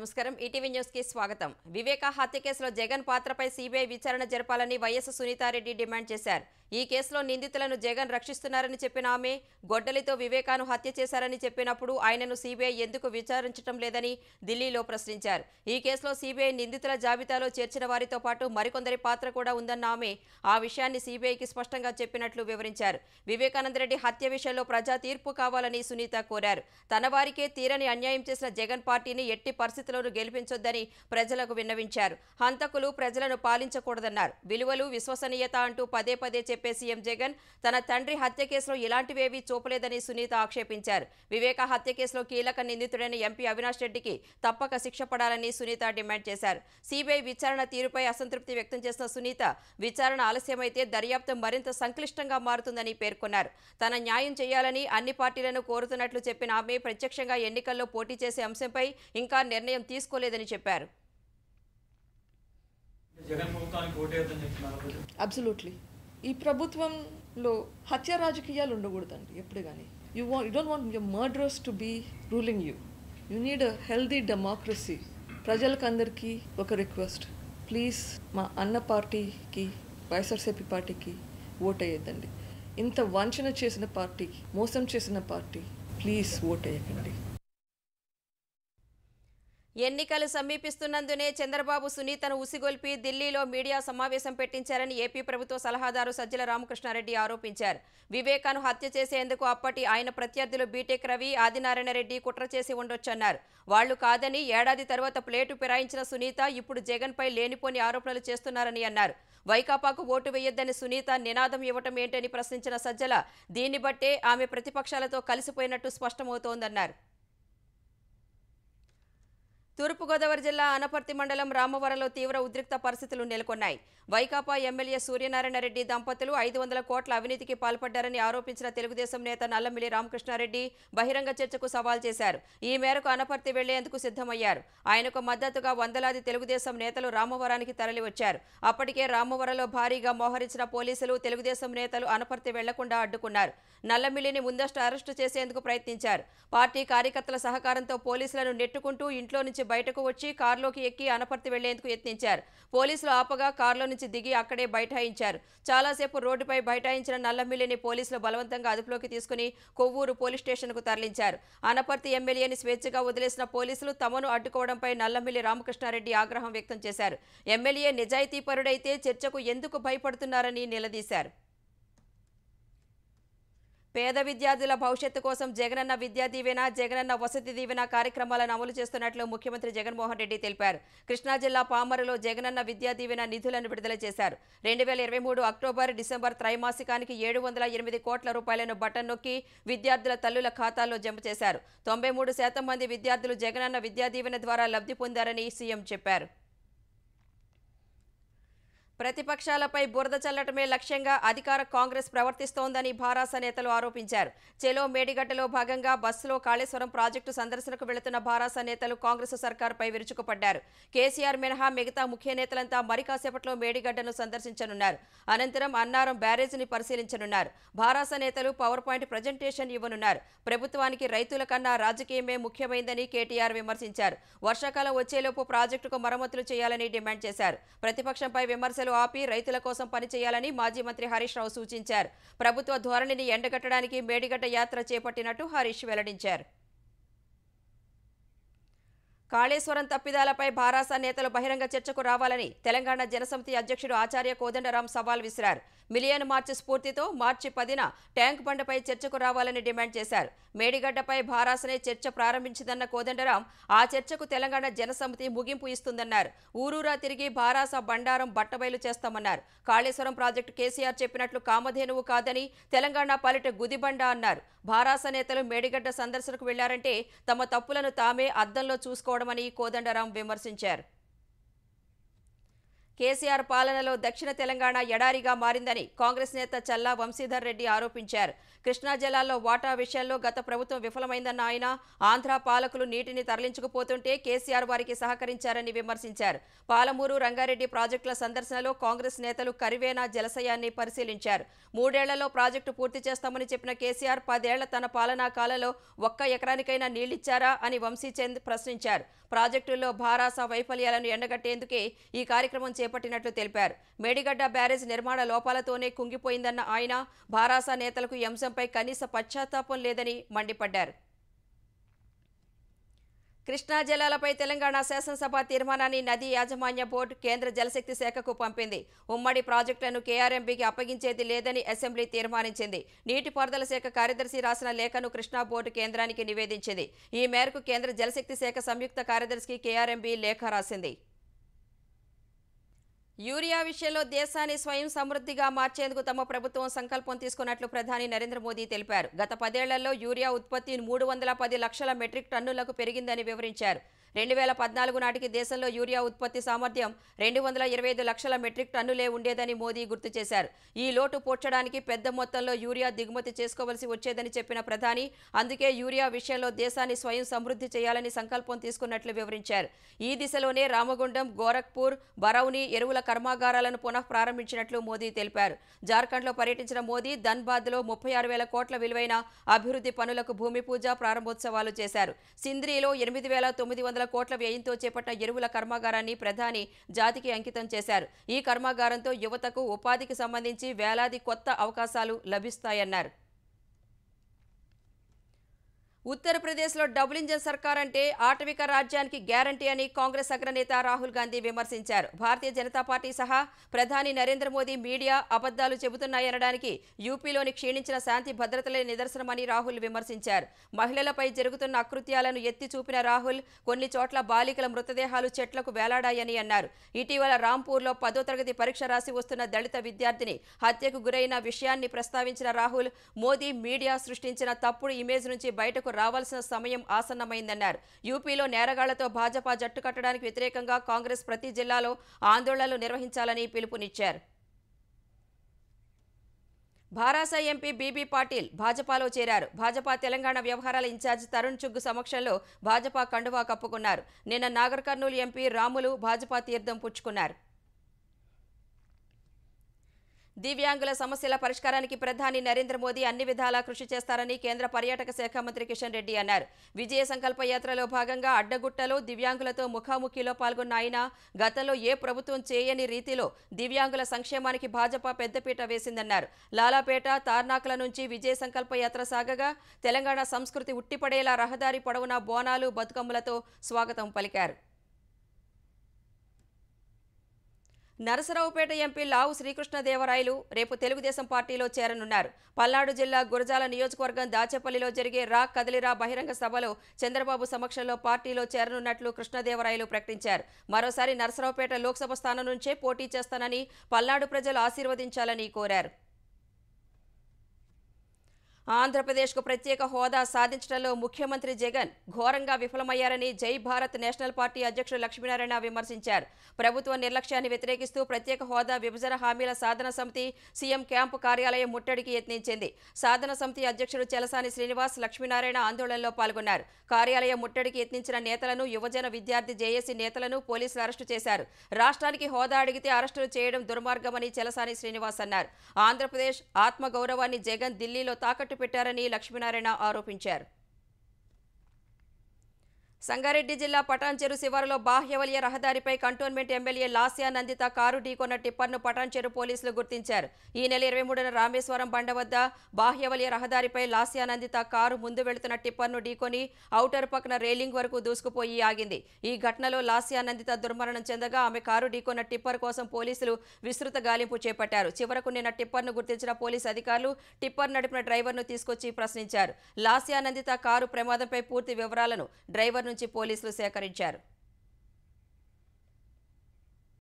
నమస్కారం ETV news కి స్వాగతం వివేక హత్య కేసులో జగన్ పాత్రపై సీబీఐ విచారణ జరపాలని వైఎస్ సునీతారెడ్డి డిమాండ్ చేశారు ఈ కేసులో నిందితులను జగన్ రక్షిస్తున్నారని చెప్పిన ఆమె గొడ్డలితో వివేకాను హత్య చేశారని చెప్పినప్పుడు ఆయనను సీబీఐ ఎందుకు విచారించడం లేదని ఢిల్లీలో ప్రశ్నించారు ఈ కేసులో సీబీఐ నిందితుల జాబితాలో చేర్చిన వారితో పాటు మరికొందరి పాత్ర కూడా ఉందన్న ఆమె ఆ విషయాన్ని సీబీఐకి స్పష్టంగా చెప్పినట్లు వివరించారు వివేకానందరెడ్డి హత్య విషయంలో ప్రజా తీర్పు కావాలని సునీత కోరారు తన వారికే తీరని అన్యాయం చేసిన జగన్ పార్టీని ఎట్టి పరిస్థితుల్లోనూ గెలిపించొద్దని ప్రజలకు విన్నవించారు హంతకులు ప్రజలను పాలించకూడదన్నారు విలువలు విశ్వసనీయత అంటూ పదే పదే చెప్పే సీఎం జగన్ తన తండ్రి హత్య కేసులో ఇలాంటివేవీ చూపలేదని సునీత ఆక్షేపించారు వివేక హత్య కేసులో కీలక నిందితుడైన ఎంపీ అవినాష్ రెడ్డికి తప్పక శిక్ష పడాలని సునీత డిమాండ్ చేశారు సిబిఐ విచారణ తీరుపై అసంతృప్తి వ్యక్తం చేసిన సునీత విచారణ ఆలస్యమైతే దర్యాప్తు మరింత సంక్లిష్టంగా మారుతుందని పేర్కొన్నారు తన న్యాయం చేయాలని అన్ని పార్టీలను కోరుతున్నట్లు చెప్పిన ఆమె ప్రత్యక్షంగా ఎన్నికల్లో పోటీ చేసే అంశంపై ఇంకా నిర్ణయం తీసుకోలేదని చెప్పారు అబ్సల్యూట్లీ ఈ ప్రభుత్వంలో హత్య రాజకీయాలు ఉండకూడదండి ఎప్పుడు కానీ you want you don't want you murderers to be ruling you you need a healthy democracy ప్రజలకందరికీ ఒక రిక్వెస్ట్ ప్లీజ్ మా అన్న పార్టీకి వైఎస్ఆర్సీపీ పార్టీకి ఓట్ అయ్యేద్దండి ఇంత వంచన చేసిన పార్టీ మోసం చేసిన పార్టీ ప్లీజ్ ఓట్ అయ్యకండి ఎన్నికలు సమీపిస్తున్నందునే చంద్రబాబు సునీతను ఉసిగొల్పి ఢిల్లీలో మీడియా సమావేశం పెట్టించారని ఏపీ ప్రభుత్వ సలహాదారు సజ్జల రామకృష్ణారెడ్డి ఆరోపించారు వివేకాను హత్య చేసేందుకు అప్పటి ఆయన ప్రత్యర్థులు బీటెక్ రవి ఆదినారాయణరెడ్డి కుట్ర చేసి ఉండొచ్చన్నారు వాళ్లు కాదని ఏడాది తర్వాత ప్లేటు పిరాయించిన సునీత ఇప్పుడు జగన్పై లేనిపోని ఆరోపణలు చేస్తున్నారని అన్నారు వైకాపాకు ఓటు వేయొద్దని సునీత నినాదం ఇవ్వటం ఏంటని ప్రశ్నించిన సజ్జల దీన్ని బట్టే ఆమె ప్రతిపక్షాలతో కలిసిపోయినట్టు స్పష్టమవుతోందన్నారు తూర్పుగోదావరి జిల్లా అనపర్తి మండలం రామవరంలో తీవ్ర ఉద్రిక్త పరిస్థితులు నెలకొన్నాయి వైకాపా ఎమ్మెల్యే సూర్యనారాయణ రెడ్డి దంపతులు ఐదు వందల కోట్ల అవినీతికి పాల్పడ్డారని ఆరోపించిన తెలుగుదేశం నేత నల్లమిల్లి రామకృష్ణారెడ్డి బహిరంగ చర్చకు సవాల్ చేశారు ఈ మేరకు అనపర్తి వెళ్లేందుకు సిద్ధమయ్యారు ఆయనకు మద్దతుగా వందలాది తెలుగుదేశం నేతలు రామవరానికి తరలివచ్చారు అప్పటికే రామవరంలో భారీగా మోహరించిన పోలీసులు తెలుగుదేశం నేతలు అనపర్తి వెళ్లకుండా అడ్డుకున్నారు నల్లమిల్లిని ముందస్తు అరెస్టు చేసేందుకు ప్రయత్నించారు పార్టీ కార్యకర్తల సహకారంతో పోలీసులను నెట్టుకుంటూ ఇంట్లో నుంచి బయటకు వచ్చి కారులోకి ఎక్కి అనపర్తి వెళ్లేందుకు యత్నించారు పోలీసులు ఆపగా కారులో నుంచి దిగి అక్కడే బైఠాయించారు చాలాసేపు రోడ్డుపై బైఠాయించిన నల్లమిల్లిని పోలీసులు బలవంతంగా అదుపులోకి తీసుకుని కొవ్వూరు పోలీస్ స్టేషన్కు తరలించారు అనపర్తి ఎమ్మెల్యేని స్వేచ్ఛగా వదిలేసిన పోలీసులు తమను అడ్డుకోవడంపై నల్లమిల్లి రామకృష్ణారెడ్డి ఆగ్రహం వ్యక్తం చేశారు ఎమ్మెల్యే నిజాయితీపరుడైతే చర్చకు ఎందుకు భయపడుతున్నారని నిలదీశారు పేద విద్యార్థుల భవిష్యత్తు కోసం జగనన్న విద్యా దీవెన జగనన్న వసతి దీవెన కార్యక్రమాలను అమలు చేస్తున్నట్లు ముఖ్యమంత్రి జగన్మోహన్ రెడ్డి తెలిపారు కృష్ణా జిల్లా పామరులో జగనన్న విద్యా దీవెన నిధులను విడుదల చేశారు రెండు వేల ఇరవై మూడు అక్టోబర్ డిసెంబర్ త్రైమాసికానికి ఏడు వందల ఎనిమిది కోట్ల రూపాయలను బటన్ నొక్కి విద్యార్థుల తల్లుల ఖాతాల్లో జమ చేశారు తొంభై మూడు శాతం మంది విద్యార్థులు జగనన్న విద్యా దీవెన ద్వారా లబ్ధి పొందారని సీఎం చెప్పారు ప్రతిపక్షాలపై బురద చల్లటమే లక్ష్యంగా అధికార కాంగ్రెస్ ప్రవర్తిస్తోందని భారాస నేతలు ఆరోపించారు చెలో మేడిగడ్డలో భాగంగా బస్సులో కాళేశ్వరం ప్రాజెక్టు సందర్శనకు వెళుతున్న భారాస నేతలు కాంగ్రెస్ సర్కార్పై విరుచుకుపడ్డారు కేసీఆర్ మినహా మిగతా ముఖ్య నేతలంతా మరి కాసేపట్లో మేడిగడ్డను సందర్శించనున్నారు అనంతరం అన్నారం బ్యారేజీని పరిశీలించనున్నారు భారాస నేతలు పవర్ పాయింట్ ప్రజెంటేషన్ ఇవ్వనున్నారు ప్రభుత్వానికి రైతుల కన్నా రాజకీయమే ముఖ్యమైందని కేటీఆర్ విమర్శించారు వర్షాకాలం వచ్చేలోపు ప్రాజెక్టుకు మరమ్మతులు చేయాలని డిమాండ్ చేశారు ప్రతిపక్షంపై విమర్శలు ఆత్మహత్యలు ఆపి రైతుల కోసం పనిచేయాలని మాజీ మంత్రి హరీష్ రావు సూచించారు ప్రభుత్వ ధోరణిని ఎండగట్టడానికి మేడిగడ్డ యాత్ర చేపట్టినట్టు హరీష్ వెల్లడించారు కాళేశ్వరం తప్పిదాలపై భారాస నేతలు బహిరంగ చర్చకు రావాలని తెలంగాణ జనసమితి అధ్యక్షుడు ఆచార్య కోదండరాం సవాల్ విసిరారు మిలియన్ మార్చి స్ఫూర్తితో మార్చి పదిన ట్యాంక్ బండపై చర్చకు రావాలని డిమాండ్ చేశారు మేడిగడ్డపై భారాసనే చర్చ ప్రారంభించిందన్న కోదండరాం ఆ చర్చకు తెలంగాణ జనసమితి ముగింపు ఇస్తుందన్నారు ఊరూరా తిరిగి భారాస బండారం బట్టబయలు చేస్తామన్నారు కాళేశ్వరం ప్రాజెక్టు కేసీఆర్ చెప్పినట్లు కామధేనువు కాదని తెలంగాణ పలుట గుదిబండ అన్నారు భారాస నేతలు మేడిగడ్డ సందర్శనకు వెళ్లారంటే తమ తప్పులను తామే అద్దంలో చూసుకోవడం అని కోదండరాం విమర్శించారు కేసీఆర్ పాలనలో దక్షిణ తెలంగాణ ఎడారిగా మారిందని కాంగ్రెస్ నేత చల్లా వంశీధర్ రెడ్డి ఆరోపించారు కృష్ణా జిల్లాలో వాటా విషయంలో గత ప్రభుత్వం విఫలమైందన్న ఆయన ఆంధ్ర పాలకులు నీటిని తరలించుకుపోతుంటే కేసీఆర్ వారికి సహకరించారని విమర్శించారు పాలమూరు రంగారెడ్డి ప్రాజెక్టుల సందర్శనలో కాంగ్రెస్ నేతలు కరివేనా జలశయాన్ని పరిశీలించారు మూడేళ్లలో ప్రాజెక్టు పూర్తి చేస్తామని చెప్పిన కేసీఆర్ పదేళ్ల తన పాలనా కాలంలో ఒక్క ఎకరానికైనా నీళ్లిచ్చారా అని వంశీచంద్ ప్రశ్నించారు ప్రాజెక్టుల్లో భారాస వైఫల్యాలను ఎండగట్టేందుకే ఈ కార్యక్రమం చేపట్టారు చేపట్టినట్లు తెలిపారు మేడిగడ్డ బ్యారేజ్ నిర్మాణ లోపాలతోనే కుంగిపోయిందన్న ఆయన భారాస నేతలకు అంశంపై కనీస పశ్చాత్తాపం లేదని మండిపడ్డారు కృష్ణా జిల్లాలపై తెలంగాణ శాసనసభ తీర్మానాన్ని నదీ యాజమాన్య బోర్డు కేంద్ర జలశక్తి శాఖకు పంపింది ఉమ్మడి ప్రాజెక్టులను కేఆర్ఎంబీకి అప్పగించేది లేదని అసెంబ్లీ తీర్మానించింది నీటిపారుదల శాఖ కార్యదర్శి రాసిన లేఖను కృష్ణా బోర్డు కేంద్రానికి నివేదించింది ఈ మేరకు కేంద్ర జలశక్తి శాఖ సంయుక్త కార్యదర్శికి కేఆర్ఎంబీ లేఖ రాసింది యూరియా విషయంలో దేశాన్ని స్వయం సమృద్ధిగా మార్చేందుకు తమ ప్రభుత్వం సంకల్పం తీసుకున్నట్లు ప్రధాని నరేంద్ర మోదీ తెలిపారు గత పదేళ్లలో యూరియా ఉత్పత్తి మూడు వందల పది లక్షల మెట్రిక్ టన్నులకు పెరిగిందని వివరించారు రెండు వేల పద్నాలుగు నాటికి దేశంలో యూరియా ఉత్పత్తి సామర్థ్యం రెండు వందల ఇరవై ఐదు లక్షల మెట్రిక్ టన్నులే ఉండేదని మోదీ గుర్తు చేశారు ఈ లోటు పూడ్చడానికి పెద్ద మొత్తంలో యూరియా దిగుమతి చేసుకోవలసి వచ్చేదని చెప్పిన ప్రధాని అందుకే యూరియా విషయంలో దేశాన్ని స్వయం సమృద్ధి చేయాలని సంకల్పం తీసుకున్నట్లు వివరించారు ఈ దిశలోనే రామగుండం గోరఖ్పూర్ బరౌని ఎరువుల కర్మాగారాలను పునః ప్రారంభించినట్లు మోదీ తెలిపారు జార్ఖండ్లో పర్యటించిన మోదీ ధన్బాద్లో ముప్పై ఆరు వేల కోట్ల విలువైన అభివృద్ధి పనులకు భూమి పూజ ప్రారంభోత్సవాలు చేశారు సింధ్రీలో ఎనిమిది వేల తొమ్మిది వందల వందల కోట్ల వ్యయంతో చేపట్టిన ఎరువుల కర్మాగారాన్ని ప్రధాని జాతికి అంకితం చేశారు ఈ కర్మాగారంతో యువతకు ఉపాధికి సంబంధించి వేలాది కొత్త అవకాశాలు లభిస్తాయన్నారు ఉత్తరప్రదేశ్లో డబుల్ ఇంజన్ సర్కార్ అంటే ఆటవిక రాజ్యానికి గ్యారంటీ అని కాంగ్రెస్ అగ్రనేత రాహుల్ గాంధీ విమర్శించారు భారతీయ జనతా పార్టీ సహా ప్రధాని నరేంద్ర మోదీ మీడియా అబద్దాలు చెబుతున్నాయనడానికి యూపీలోని క్షీణించిన శాంతి భద్రతలే నిదర్శనమని రాహుల్ విమర్శించారు మహిళలపై జరుగుతున్న అకృత్యాలను ఎత్తి చూపిన రాహుల్ కొన్ని చోట్ల బాలికల మృతదేహాలు చెట్లకు వేలాడాయని అన్నారు ఇటీవల రాంపూర్లో పదో తరగతి పరీక్ష రాసి వస్తున్న దళిత విద్యార్థిని హత్యకు గురైన విషయాన్ని ప్రస్తావించిన రాహుల్ మోదీ మీడియా సృష్టించిన తప్పుడు ఇమేజ్ నుంచి బయటకు అమలుకు రావాల్సిన సమయం ఆసన్నమైందన్నారు యూపీలో నేరగాళ్లతో భాజపా జట్టు కట్టడానికి వ్యతిరేకంగా కాంగ్రెస్ ప్రతి జిల్లాలో ఆందోళనలు నిర్వహించాలని పిలుపునిచ్చారు భారాస ఎంపీ బీబీ పాటిల్ భాజపాలో చేరారు భాజపా తెలంగాణ వ్యవహారాల ఇన్ఛార్జ్ తరుణ్ చుగ్గు సమక్షంలో భాజపా కండువా కప్పుకున్నారు నిన్న నాగర్ కర్నూలు ఎంపీ రాములు భాజపా తీర్థం పుచ్చుకున్నారు దివ్యాంగుల సమస్యల పరిష్కారానికి ప్రధాని నరేంద్ర మోదీ అన్ని విధాలా కృషి చేస్తారని కేంద్ర పర్యాటక శాఖ మంత్రి కిషన్ రెడ్డి అన్నారు విజయ సంకల్ప యాత్రలో భాగంగా అడ్డగుట్టలో దివ్యాంగులతో ముఖాముఖిలో పాల్గొన్న ఆయన గతంలో ఏ ప్రభుత్వం చేయని రీతిలో దివ్యాంగుల సంక్షేమానికి భాజపా పెద్దపీట వేసిందన్నారు లాలాపేట తార్నాకల నుంచి విజయ సంకల్ప యాత్ర సాగగా తెలంగాణ సంస్కృతి ఉట్టిపడేలా రహదారి పొడవునా బోనాలు బతుకమ్మలతో స్వాగతం పలికారు నరసరావుపేట ఎంపీ లావు శ్రీకృష్ణదేవరాయలు రేపు తెలుగుదేశం పార్టీలో చేరనున్నారు పల్నాడు జిల్లా గురజాల నియోజకవర్గం దాచేపల్లిలో జరిగే రా కదలిరా బహిరంగ సభలో చంద్రబాబు సమక్షంలో పార్టీలో చేరనున్నట్లు కృష్ణదేవరాయలు ప్రకటించారు మరోసారి నరసరావుపేట లోక్సభ స్థానం నుంచే పోటీ చేస్తానని పల్నాడు ప్రజలు ఆశీర్వదించాలని కోరారు ఆంధ్రప్రదేశ్కు ప్రత్యేక హోదా సాధించడంలో ముఖ్యమంత్రి జగన్ ఘోరంగా విఫలమయ్యారని జై భారత్ నేషనల్ పార్టీ అధ్యక్షుడు లక్ష్మీనారాయణ విమర్శించారు ప్రభుత్వ నిర్లక్ష్యాన్ని వ్యతిరేకిస్తూ ప్రత్యేక హోదా విభజన హామీల సాధన సమితి సీఎం క్యాంపు కార్యాలయం ముట్టడికి యత్నించింది సాధన సమితి అధ్యక్షుడు చలసాని శ్రీనివాస్ లక్ష్మీనారాయణ ఆందోళనలో పాల్గొన్నారు కార్యాలయం ముట్టడికి యత్నించిన నేతలను యువజన విద్యార్థి జేఏసీ నేతలను పోలీసులు అరెస్టు చేశారు రాష్ట్రానికి హోదా అడిగితే అరెస్టులు చేయడం దుర్మార్గమని చలసాని శ్రీనివాస్ అన్నారు ఆంధ్రప్రదేశ్ ఆత్మగౌరవాన్ని జగన్ ఢిల్లీలో తాకట్టు పెట్టారని లక్ష్మీనారాయణ ఆరోపించారు సంగారెడ్డి జిల్లా పటాన్చెరు శివారులో బాహ్యవలయ రహదారిపై cantonment MLA Lasya Nandita car ఢీకొన్న టిప్పర్ను పటాన్చెరు పోలీసులు గుర్తించారు ఈ నెల ఇరవై మూడున రామేశ్వరం బండ వద్ద బాహ్యవలయ రహదారిపై లాస్యా నందిత కారు ముందు వెళుతున్న టిప్పర్ను ఢీకొని ఔటర్ పక్కన రైలింగ్ వరకు దూసుకుపోయి ఆగింది ఈ ఘటనలో లాస్యా నందిత దుర్మరణం చెందగా ఆమె కారు ఢీకొన్న టిప్పర్ కోసం పోలీసులు విస్తృత గాలింపు చేపట్టారు చివరకు నిన్న టిప్పర్ను గుర్తించిన పోలీసు అధికారులు టిప్పర్ నడిపిన డ్రైవర్ను తీసుకొచ్చి ప్రశ్నించారు లాస్యా నందిత కారు ప్రమాదంపై పూర్తి వివరాలను డ్రైవర్ను నుంచి పోలీసులు సేకరించారు